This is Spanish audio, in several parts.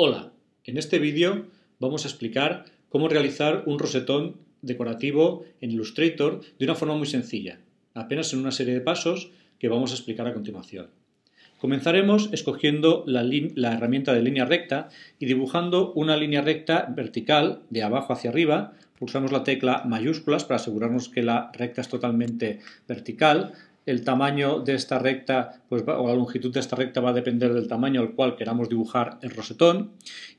Hola, en este vídeo vamos a explicar cómo realizar un rosetón decorativo en Illustrator de una forma muy sencilla, apenas en una serie de pasos que vamos a explicar a continuación. Comenzaremos escogiendo la, la herramienta de línea recta y dibujando una línea recta vertical de abajo hacia arriba. Pulsamos la tecla mayúsculas para asegurarnos que la recta es totalmente vertical el tamaño de esta recta pues, o la longitud de esta recta va a depender del tamaño al cual queramos dibujar el rosetón.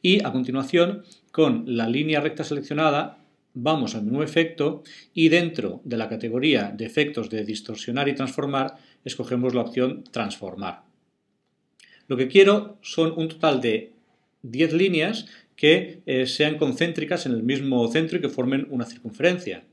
Y a continuación, con la línea recta seleccionada, vamos al menú efecto y dentro de la categoría de efectos de distorsionar y transformar, escogemos la opción transformar. Lo que quiero son un total de 10 líneas que eh, sean concéntricas en el mismo centro y que formen una circunferencia.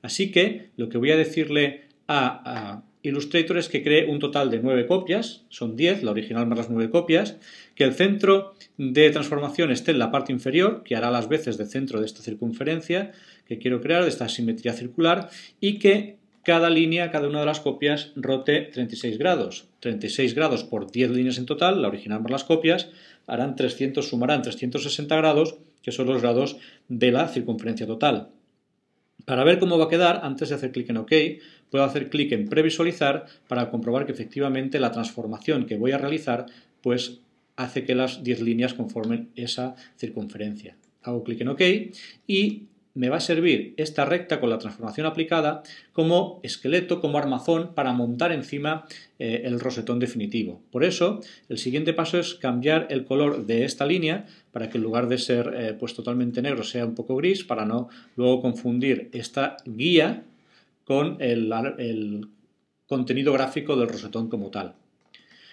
Así que lo que voy a decirle a, Illustrator es que cree un total de 9 copias, son 10, la original más las nueve copias, que el centro de transformación esté en la parte inferior, que hará las veces de centro de esta circunferencia que quiero crear, de esta simetría circular, y que cada línea, cada una de las copias rote 36 grados. 36 grados por 10 líneas en total, la original más las copias, harán 300, sumarán 360 grados, que son los grados de la circunferencia total. Para ver cómo va a quedar, antes de hacer clic en OK, puedo hacer clic en previsualizar para comprobar que efectivamente la transformación que voy a realizar pues hace que las 10 líneas conformen esa circunferencia. Hago clic en OK y me va a servir esta recta con la transformación aplicada como esqueleto, como armazón para montar encima eh, el rosetón definitivo. Por eso, el siguiente paso es cambiar el color de esta línea para que en lugar de ser eh, pues totalmente negro sea un poco gris para no luego confundir esta guía con el, el contenido gráfico del rosetón como tal.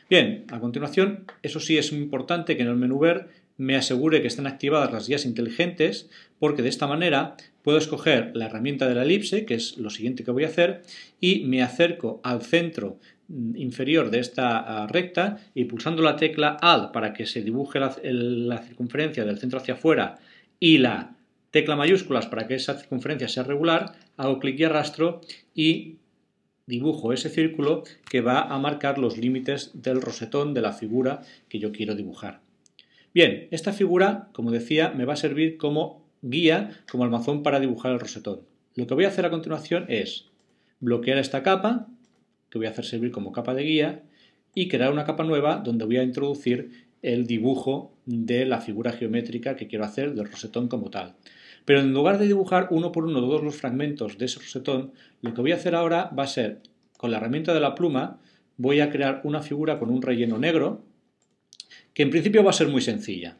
Bien, a continuación, eso sí es importante que en el menú ver me asegure que estén activadas las guías inteligentes, porque de esta manera puedo escoger la herramienta de la elipse, que es lo siguiente que voy a hacer, y me acerco al centro mm, inferior de esta ah, recta y pulsando la tecla Alt para que se dibuje la, la circunferencia del centro hacia afuera y la tecla mayúsculas para que esa circunferencia sea regular, hago clic y arrastro y dibujo ese círculo que va a marcar los límites del rosetón de la figura que yo quiero dibujar. Bien, esta figura, como decía, me va a servir como guía, como almazón para dibujar el rosetón. Lo que voy a hacer a continuación es bloquear esta capa, que voy a hacer servir como capa de guía, y crear una capa nueva donde voy a introducir el dibujo de la figura geométrica que quiero hacer del rosetón como tal. Pero en lugar de dibujar uno por uno todos los fragmentos de ese rosetón, lo que voy a hacer ahora va a ser, con la herramienta de la pluma, voy a crear una figura con un relleno negro, que en principio va a ser muy sencilla,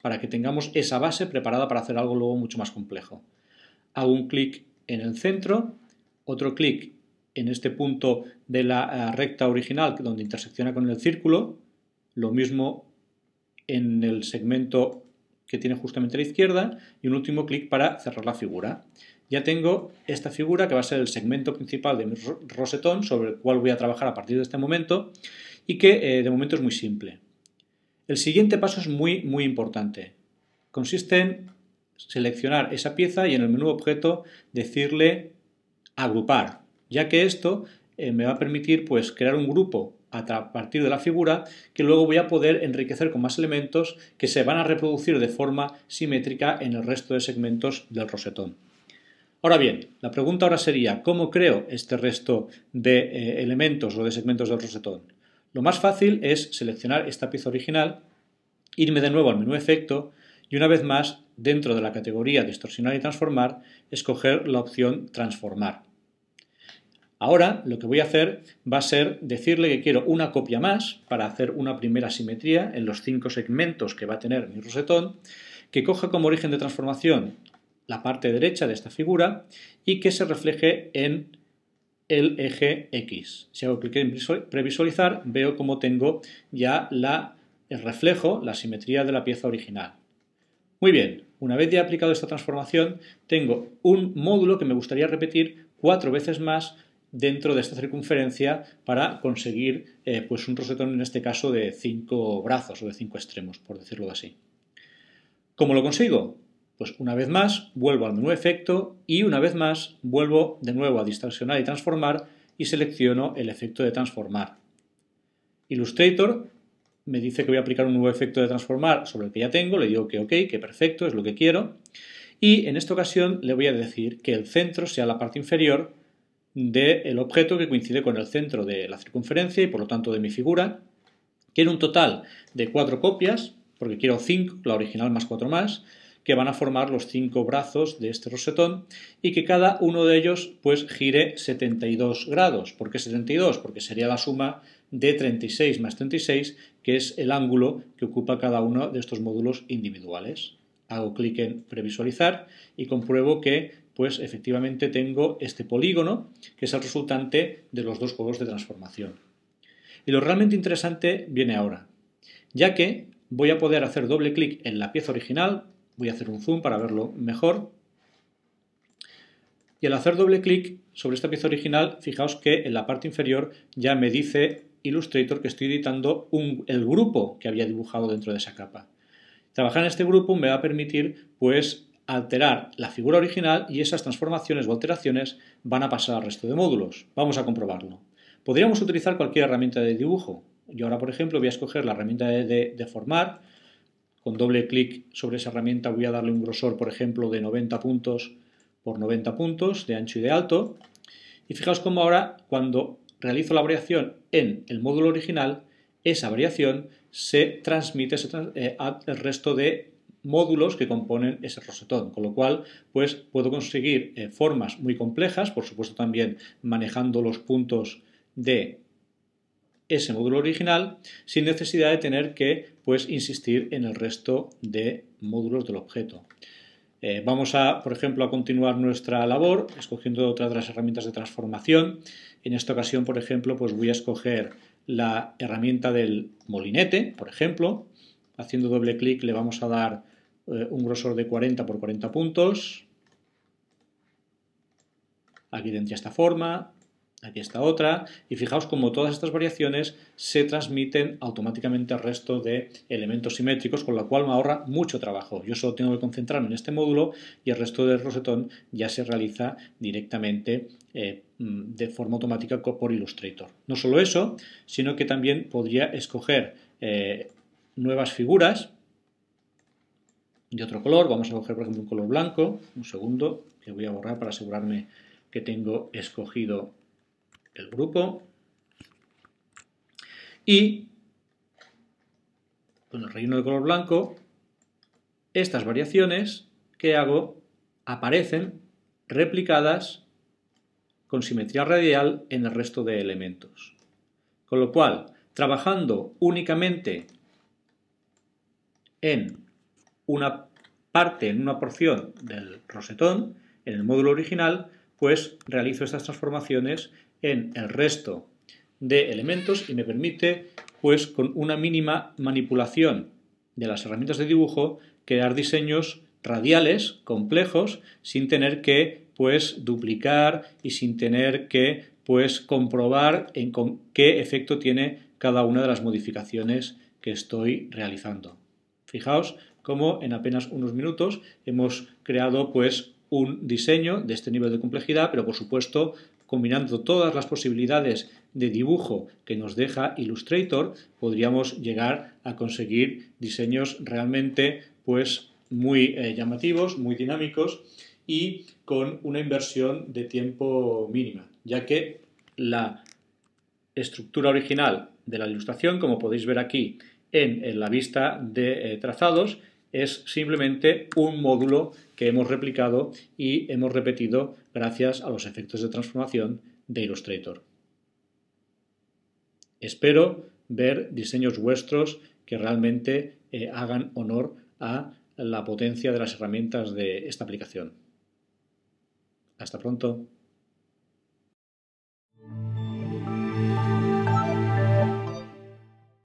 para que tengamos esa base preparada para hacer algo luego mucho más complejo. Hago un clic en el centro, otro clic en este punto de la eh, recta original donde intersecciona con el círculo, lo mismo en el segmento que tiene justamente a la izquierda y un último clic para cerrar la figura. Ya tengo esta figura que va a ser el segmento principal de mi rosetón sobre el cual voy a trabajar a partir de este momento y que eh, de momento es muy simple. El siguiente paso es muy, muy importante. Consiste en seleccionar esa pieza y en el menú objeto decirle agrupar, ya que esto eh, me va a permitir pues, crear un grupo a partir de la figura que luego voy a poder enriquecer con más elementos que se van a reproducir de forma simétrica en el resto de segmentos del rosetón. Ahora bien, la pregunta ahora sería, ¿cómo creo este resto de eh, elementos o de segmentos del rosetón? Lo más fácil es seleccionar esta pieza original, irme de nuevo al menú efecto y una vez más, dentro de la categoría distorsionar y transformar, escoger la opción transformar. Ahora lo que voy a hacer va a ser decirle que quiero una copia más para hacer una primera simetría en los cinco segmentos que va a tener mi rosetón, que coja como origen de transformación la parte derecha de esta figura y que se refleje en el eje X. Si hago clic en previsualizar, veo cómo tengo ya la, el reflejo, la simetría de la pieza original. Muy bien, una vez ya aplicado esta transformación, tengo un módulo que me gustaría repetir cuatro veces más dentro de esta circunferencia para conseguir eh, pues un rosetón en este caso de cinco brazos o de cinco extremos, por decirlo así. ¿Cómo lo consigo? Pues una vez más vuelvo al menú efecto y una vez más vuelvo de nuevo a distorsionar y transformar y selecciono el efecto de transformar. Illustrator me dice que voy a aplicar un nuevo efecto de transformar sobre el que ya tengo, le digo que ok, que perfecto, es lo que quiero. Y en esta ocasión le voy a decir que el centro sea la parte inferior del objeto que coincide con el centro de la circunferencia y por lo tanto de mi figura. Quiero un total de cuatro copias, porque quiero cinco, la original más cuatro más que van a formar los cinco brazos de este rosetón y que cada uno de ellos pues gire 72 grados. ¿Por qué 72? Porque sería la suma de 36 más 36, que es el ángulo que ocupa cada uno de estos módulos individuales. Hago clic en previsualizar y compruebo que pues efectivamente tengo este polígono que es el resultante de los dos juegos de transformación. Y lo realmente interesante viene ahora, ya que voy a poder hacer doble clic en la pieza original Voy a hacer un zoom para verlo mejor. Y al hacer doble clic sobre esta pieza original, fijaos que en la parte inferior ya me dice Illustrator que estoy editando el grupo que había dibujado dentro de esa capa. Trabajar en este grupo me va a permitir pues alterar la figura original y esas transformaciones o alteraciones van a pasar al resto de módulos. Vamos a comprobarlo. Podríamos utilizar cualquier herramienta de dibujo. Yo ahora, por ejemplo, voy a escoger la herramienta de, deformar con doble clic sobre esa herramienta voy a darle un grosor, por ejemplo, de 90 puntos por 90 puntos de ancho y de alto. Y fijaos cómo ahora cuando realizo la variación en el módulo original, esa variación se transmite eh, al resto de módulos que componen ese rosetón, con lo cual pues puedo conseguir eh, formas muy complejas, por supuesto también manejando los puntos de ese módulo original sin necesidad de tener que pues insistir en el resto de módulos del objeto. Eh, vamos a, por ejemplo, a continuar nuestra labor escogiendo otras de las herramientas de transformación. En esta ocasión, por ejemplo, pues voy a escoger la herramienta del molinete, por ejemplo. Haciendo doble clic le vamos a dar eh, un grosor de 40 por 40 puntos. Aquí de esta forma aquí está otra, y fijaos cómo todas estas variaciones se transmiten automáticamente al resto de elementos simétricos, con lo cual me ahorra mucho trabajo. Yo solo tengo que concentrarme en este módulo y el resto del rosetón ya se realiza directamente eh, mm, de forma automática por Illustrator. No solo eso, sino que también podría escoger eh, nuevas figuras de otro color. Vamos a coger, por ejemplo, un color blanco. Un segundo, que voy a borrar para asegurarme que tengo escogido el grupo y con el relleno de color blanco estas variaciones que hago aparecen replicadas con simetría radial en el resto de elementos. Con lo cual, trabajando únicamente en una parte, en una porción del rosetón, en el módulo original, pues realizo estas transformaciones en el resto de elementos y me permite, pues con una mínima manipulación de las herramientas de dibujo, crear diseños radiales, complejos, sin tener que pues duplicar y sin tener que pues comprobar en con qué efecto tiene cada una de las modificaciones que estoy realizando. Fijaos cómo en apenas unos minutos hemos creado pues un diseño de este nivel de complejidad, pero por supuesto combinando todas las posibilidades de dibujo que nos deja Illustrator, podríamos llegar a conseguir diseños realmente pues, muy eh, llamativos, muy dinámicos y con una inversión de tiempo mínima, ya que la estructura original de la ilustración, como podéis ver aquí en, la vista de eh, trazados, es simplemente un módulo que hemos replicado y hemos repetido gracias a los efectos de transformación de Illustrator. Espero ver diseños vuestros que realmente eh, hagan honor a la potencia de las herramientas de esta aplicación. Hasta pronto.